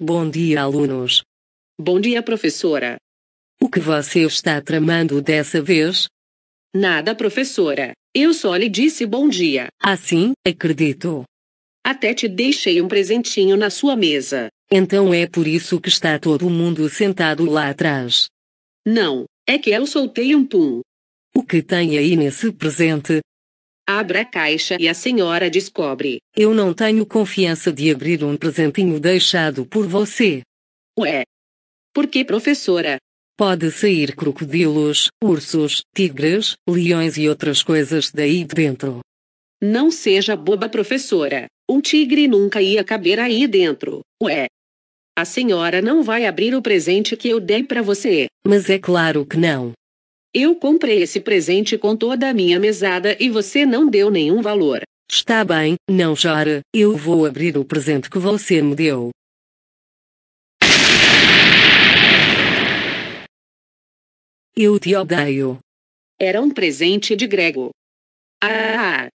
Bom dia, alunos. Bom dia, professora. O que você está tramando dessa vez? Nada, professora. Eu só lhe disse bom dia. Assim, acredito. Até te deixei um presentinho na sua mesa. Então é por isso que está todo mundo sentado lá atrás. Não, é que eu soltei um pum. O que tem aí nesse presente? Abra a caixa e a senhora descobre. Eu não tenho confiança de abrir um presentinho deixado por você. Ué? Por que, professora? Pode sair crocodilos, ursos, tigres, leões e outras coisas daí dentro. Não seja boba, professora. Um tigre nunca ia caber aí dentro. Ué? A senhora não vai abrir o presente que eu dei para você. Mas é claro que não. Eu comprei esse presente com toda a minha mesada e você não deu nenhum valor. Está bem, não chora, eu vou abrir o presente que você me deu. Eu te odeio. Era um presente de Grego. Ah!